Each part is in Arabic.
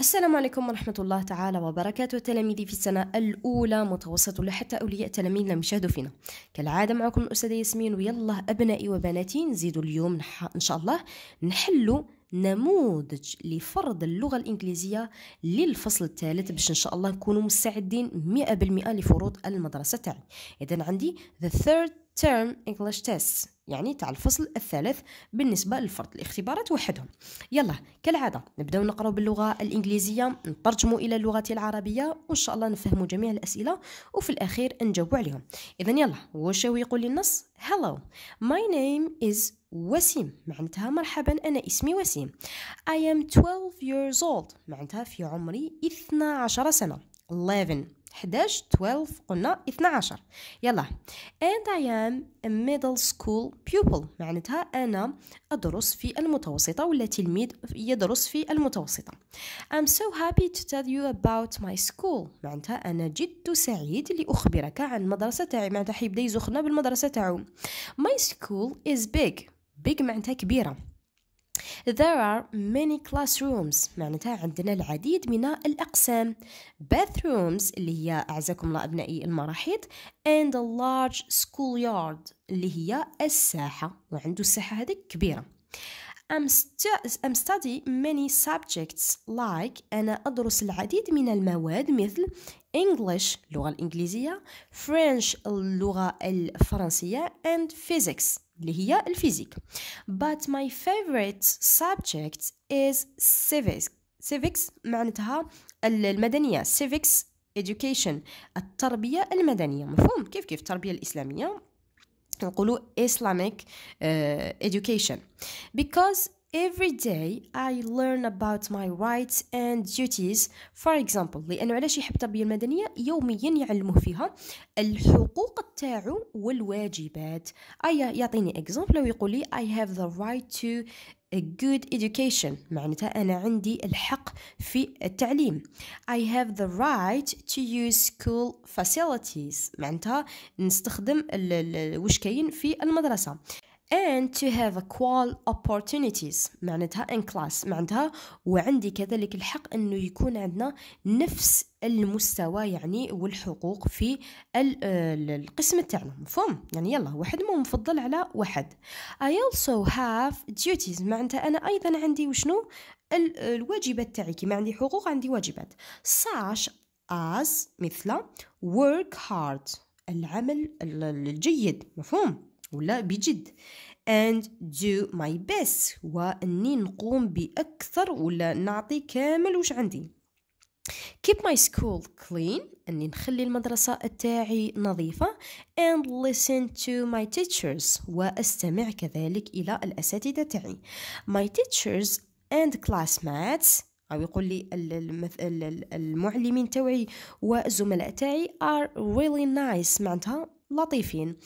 السلام عليكم ورحمة الله تعالى وبركاته تلاميذي في السنة الأولى متوسط لحتى أولياء تلاميذنا يشاهدوا فينا كالعادة معكم الأستاذة ياسمين ويلا أبنائي وبناتي نزيدوا اليوم نح... إن شاء الله نحلوا نموذج لفرض اللغة الإنجليزية للفصل الثالث باش إن شاء الله نكونوا مستعدين 100% لفروض المدرسة تاعي إذا عندي the third term English test يعني تاع الفصل الثالث بالنسبة لفرض الاختبارات وحدهم يلا كالعادة نبداو نقراو باللغة الإنجليزية نترجموا إلى اللغة العربية وإن شاء الله نفهموا جميع الأسئلة وفي الأخير نجاوبوا عليهم إذا يلا واش يقول لي النص Hello my name is وسيم معناتها مرحبا أنا اسمي وسيم I am 12 years old معناتها في عمري 12 سنة 11 11 12 قلنا 12 يلا and I am a middle school pupil معناتها أنا أدرس في المتوسطة ولا تلميذ يدرس في المتوسطة I'm so happy to tell you about my school معناتها أنا جد سعيد لأخبرك عن مدرسة تاعي معناتها حيبدا يزخنا بالمدرسة تاعو My school is big big معناتها كبيرة There are many classrooms معناتها عندنا العديد من الأقسام bathrooms اللي هي أعزكم الله أبنائي المراحيض and a large schoolyard اللي هي الساحة وعنده الساحة هذه كبيرة I'm, stu- I'm study many subjects like أنا أدرس العديد من المواد مثل English اللغة الإنجليزية French اللغة الفرنسية and Physics اللي هي الفيزيك but my favorite subject is civics civics معناتها المدنية civics education التربية المدنية مفهوم كيف كيف التربية الإسلامية نقولوا Islamic uh, education because Every day I learn about my rights and duties for example لأنه على شي حب التربية المدنية يوميا يعلموه فيها الحقوق تاعو والواجبات أي يعطيني example ويقول لي I have the right to a good education معناتها أنا عندي الحق في التعليم I have the right to use school facilities معناتها نستخدم ال وش كاين في المدرسة and to have equal opportunities معناتها in class معناتها وعندي كذلك الحق انه يكون عندنا نفس المستوى يعني والحقوق في القسم تاعنا مفهوم يعني يلا واحد مو مفضل على واحد I also have duties معناتها انا ايضا عندي وشنو الواجبات تاعي كيما عندي حقوق عندي واجبات such as مثل work hard العمل الجيد مفهوم ولا بجد and do my best واني نقوم باكثر ولا نعطي كامل واش عندي keep my school clean اني نخلي المدرسه تاعي نظيفه and listen to my teachers واستمع كذلك الى الاساتذه تاعي my teachers and classmates او يقول لي المعلمين توعي وزملاء تاعي are really nice معناتها لطيفين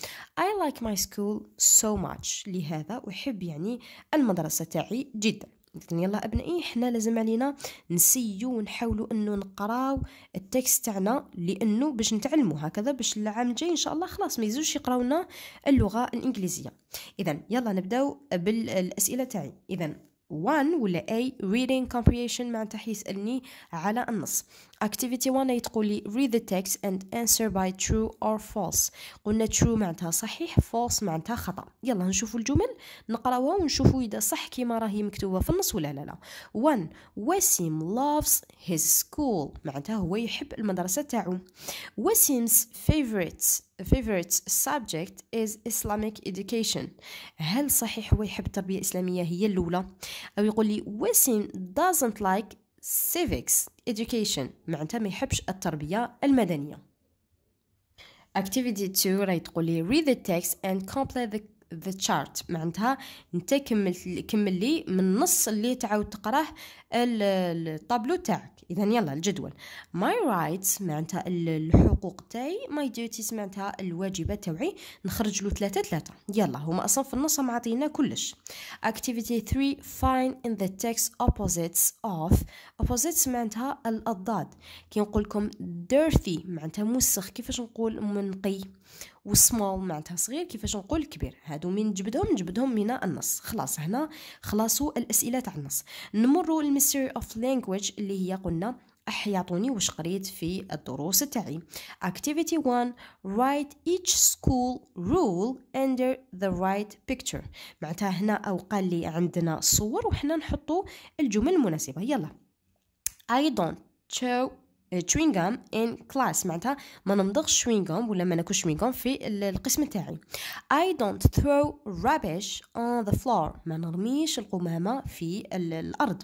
I like my school so much لهذا أحب يعني المدرسة تاعي جدا إذن يلا أبنائي حنا لازم علينا نسيو ونحاولوا أنه نقراو التكست تاعنا لأنه باش نتعلمو هكذا باش العام الجاي إن شاء الله خلاص ما يزوش يقراونا اللغة الإنجليزية إذا يلا نبداو بالأسئلة تاعي إذا one ولا A reading comprehension معناتها يسألني على النص activity 1 تقول لي read the text and answer by true or false قلنا true معناتها صحيح false معناتها خطا يلا نشوفوا الجمل نقراوها ونشوفوا اذا صح كيما راهي مكتوبه في النص ولا لا لا 1 وسيم loves his school معناتها هو يحب المدرسه تاعو وسيم's favorite favorite subject is Islamic education هل صحيح هو يحب التربية الإسلامية هي الأولى أو يقول لي وسيم doesn't like civics education معناتها ما يحبش التربية المدنية activity 2 راهي تقول لي read the text and complete the ذا تشارت معناتها انت كمل كمل لي من النص اللي تعاود تقراه الطابلو تاعك اذا يلا الجدول ماي رايتس معناتها الحقوق تاعي ماي ديوتيز معناتها الواجبات تاعي نخرج له ثلاثة ثلاثة يلا هما اصلا في النص معطينا كلش activity 3 find in the text opposites of opposites معناتها الاضداد كي نقول لكم dirty معناتها موسخ كيفاش نقول منقي وسمول معناتها صغير كيفاش نقول كبير هادو من جبدهم جبدهم من النص خلاص هنا خلاصوا الاسئله تاع النص نمروا للميستري اوف لانجويج اللي هي قلنا احياطوني واش قريت في الدروس تاعي activity 1 write each school rule under the right picture معناتها هنا او قال لي عندنا صور وحنا نحطوا الجمل المناسبه يلا I don't show تشوينغام آه، ان in class معناتها ما نمضغش شوينغام ولا ما ناكلش شوينغام في القسم تاعي I don't throw rubbish on the floor ما نرميش القمامة في الأرض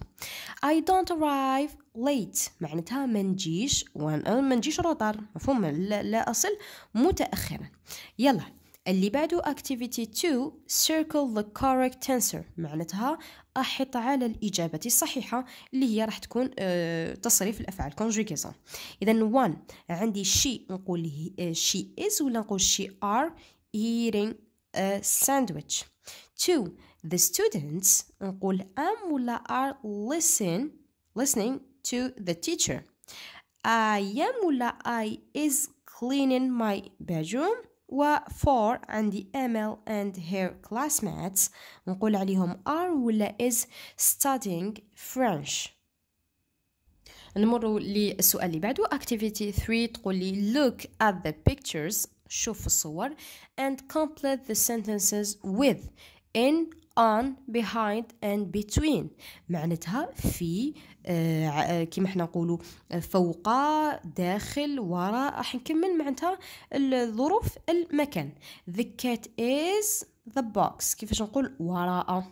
I don't arrive late معناتها ما نجيش ما نجيش روطار مفهوم لا أصل متأخرا يلا اللي بعده activity 2 circle the correct answer معناتها احط على الإجابة الصحيحة اللي هي راح تكون أه تصريف الأفعال conjugation إذا 1 عندي she نقول she is ولا نقول she are eating a sandwich 2 the students نقول am ولا are listen listening to the teacher I am ولا I is cleaning my bedroom و4 عندي ML and her classmates نقول عليهم are ولا is studying French نمروا للسؤال اللي بعده activity 3 تقول look at the pictures شوف الصور and complete the sentences with in on behind and between معناتها في آه، آه، كيما حنا نقولوا آه، فوق داخل وراء راح نكمل معناتها الظروف المكان the cat is the box كيفاش نقول وراء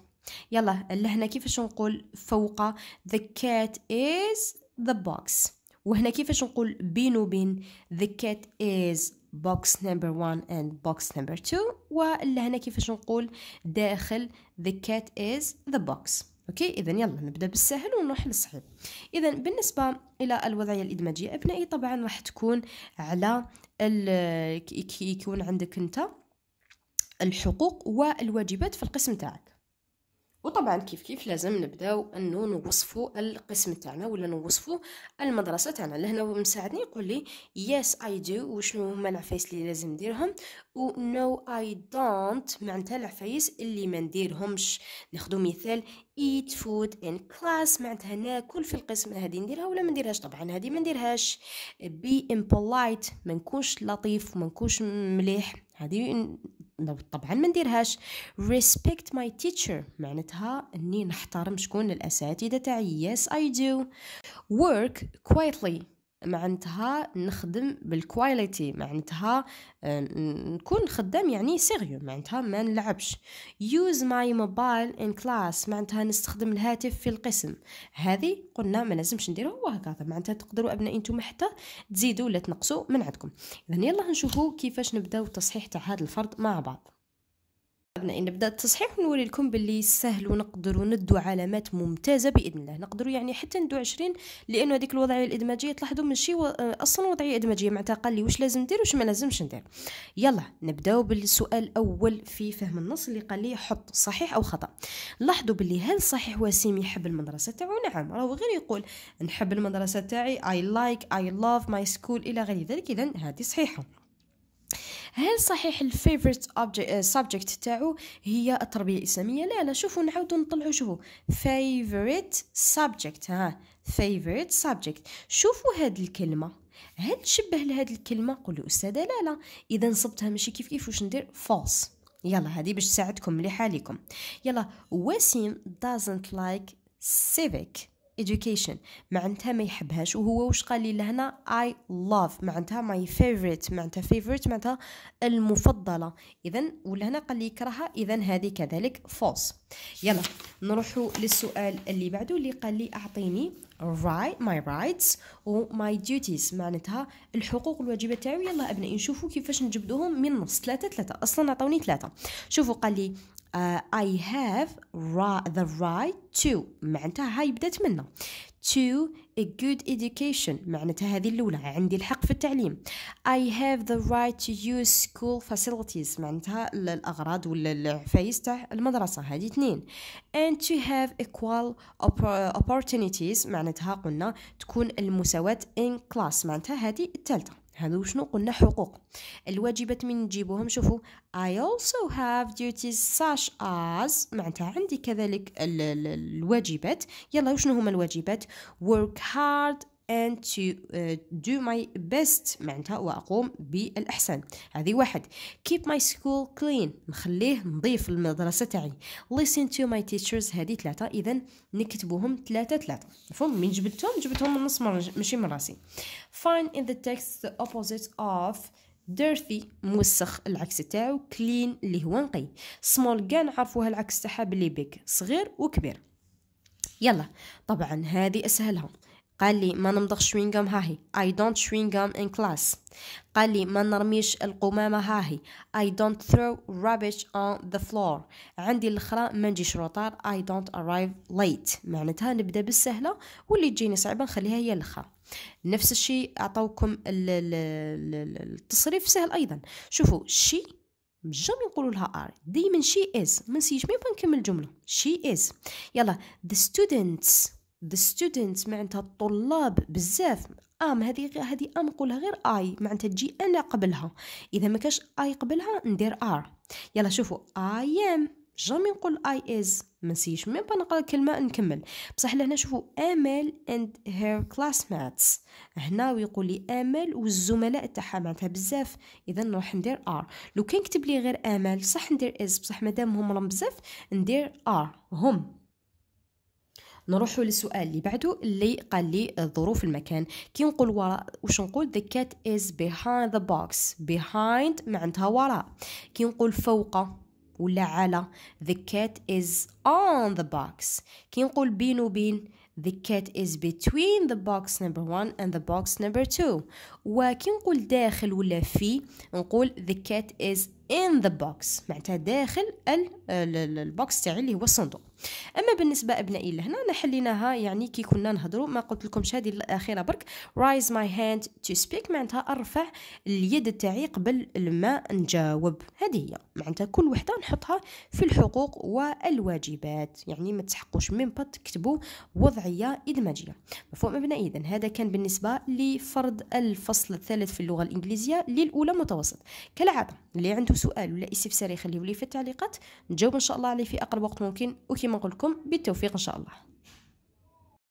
يلا لهنا كيفاش نقول فوق the cat is the box وهنا كيفاش نقول بين وبين the cat is box number one and box number two هنا كيفاش نقول داخل the cat is the box اوكي اذا يلا نبدا بالسهل ونروح للصعيب اذا بالنسبه الى الوضعيه الادماجيه ابنائي طبعا راح تكون على يكون عندك انت الحقوق والواجبات في القسم تاعك وطبعا كيف كيف لازم نبداو انه نوصفوا القسم تاعنا ولا نوصفوا المدرسه تاعنا لهنا هو مساعدني يقول لي يس اي دو وشنو هما العفايس اللي لازم نديرهم و نو اي دونت معناتها العفايس اللي ما نديرهمش ناخذ مثال eat food in class معناتها ناكل في القسم هذه نديرها ولا ما نديرهاش طبعا هذه ما نديرهاش be impolite ما نكونش لطيف ما نكونش مليح هذه طبعا ما نديرهاش respect my teacher معناتها اني نحترم شكون الاساتذه تاعي yes i do work quietly معنتها نخدم بالكواليتي معنتها آه، نكون خدام يعني سيريو معنتها ما نلعبش يوز ماي موبايل ان كلاس معنتها نستخدم الهاتف في القسم هذه قلنا ما لازمش نديروها وهكذا معنتها تقدروا ابنائي انتم حتى تزيدوا ولا تنقصوا من عندكم اذا يلا نشوفوا كيفاش نبداو التصحيح تاع هذا الفرض مع بعض أبنائي نبدأ التصحيح ونوري لكم باللي سهل ونقدر وندو علامات ممتازة بإذن الله نقدروا يعني حتى ندو عشرين لأنه هذيك الوضعية الإدماجية تلاحظوا ماشي و... آه، أصلا وضعية إدماجية معناتها قال لي واش لازم ندير وش ما لازمش ندير يلا نبداو بالسؤال الأول في فهم النص اللي قال لي حط صحيح أو خطأ لاحظوا باللي هل صحيح وسيم يحب المدرسة تاعو نعم راهو غير يقول نحب المدرسة تاعي اي لايك اي لاف ماي سكول إلى غير ذلك إذا هذه صحيحة هل صحيح الفيفورت سبجكت آه، تاعو هي التربيه الاسلاميه لا لا شوفوا نعاودوا نطلعوا شوفوا فيفورت سبجكت ها favorite سبجكت شوفوا هاد الكلمة هل تشبه لهاد الكلمة قولوا أستاذة لا لا إذا صبتها ماشي كيف كيف واش ندير فالس يلا هذه باش تساعدكم لحالكم يلا وسيم doesn't like civic education معناتها ما يحبهاش وهو واش قال لي لهنا I love معناتها my favorite معناتها favorite معناتها المفضلة إذا ولهنا قال لي يكرهها إذا هذه كذلك false يلا نروحوا للسؤال اللي بعده اللي قال لي أعطيني right my rights و my duties معناتها الحقوق والواجبات تاعي يلا أبنائي نشوفوا كيفاش نجبدوهم من نص ثلاثة ثلاثة أصلا عطوني ثلاثة شوفوا قال لي uh, I have ra the right to معناتها هاي بدات منا to a good education معناتها هذه الأولى عندي الحق في التعليم I have the right to use school facilities معناتها الأغراض ولا العفايس تاع المدرسة هذه اثنين and to have equal opportunities معناتها قلنا تكون المساواة in class معناتها هذه الثالثة هادو شنو قلنا حقوق الواجبات من نجيبوهم شوفوا I also have duties such as معناتها عندي كذلك الواجبات يلا وشنو هما الواجبات work hard and to uh, do my best معناتها وأقوم بالاحسن هذه واحد keep my school clean نخليه نظيف المدرسة تاعي listen to my teachers هذه ثلاثة إذا نكتبوهم ثلاثة ثلاثة مفهوم من جبتهم جبتهم من نص ماشي من راسي find in the text the opposite of dirty موسخ العكس تاعو clean اللي هو نقي small كان نعرفوها العكس تاعها بلي big صغير وكبير يلا طبعا هذه اسهلها قال لي ما نمضغش شوينغام هاهي I don't chewing gum in class قال لي ما نرميش القمامة هاهي I don't throw rubbish on the floor عندي الاخرى ما نجيش روطار I don't arrive late معناتها نبدا بالسهلة واللي تجيني صعبة نخليها هي الاخرى نفس الشيء اعطوكم التصريف سهل ايضا شوفوا شي جامي نقولوا لها ار ديما شي از ما نسيش ما نكمل الجمله شي از يلا the students ذا ستودنت معناتها الطلاب بزاف ام هذه هذه ام نقولها غير اي معناتها تجي انا قبلها اذا ما كاش اي قبلها ندير ار يلا شوفوا اي ام جامي نقول اي از ما نسيش ميم با نقرا كلمه نكمل بصح لهنا شوفوا امل اند هير كلاس ماتس هنا ويقول لي امل والزملاء تاعها معناتها بزاف اذا نروح ندير ار لو كان كتب لي غير امل صح ندير از بصح مادام هم راهم بزاف ندير ار هم نروحوا للسؤال اللي بعده اللي قال لي ظروف المكان كي نقول وراء واش نقول the cat is behind the box behind معناتها وراء كي نقول فوق ولا على the cat is on the box كي نقول بين وبين The cat is between the box number one and the box number two وكي نقول داخل ولا في نقول the cat is in the box معناتها داخل البوكس تاعي اللي هو الصندوق اما بالنسبه ابنائي لهنا انا حليناها يعني كي كنا نهضروا ما قلت لكمش هذه الاخيره برك رايز ماي هاند تو سبيك معناتها ارفع اليد تاعي قبل ما نجاوب هذه هي معناتها كل وحده نحطها في الحقوق والواجبات يعني ما تحقوش من با تكتبوا وضعيه ادماجيه مفهوم ابنائي اذا هذا كان بالنسبه لفرض الفصل الثالث في اللغه الانجليزيه للاولى متوسط كالعاده اللي عنده سؤال ولا استفسار يخليه لي في التعليقات نجاوب ان شاء الله عليه في اقرب وقت ممكن اوكي كما قلت لكم بالتوفيق ان شاء الله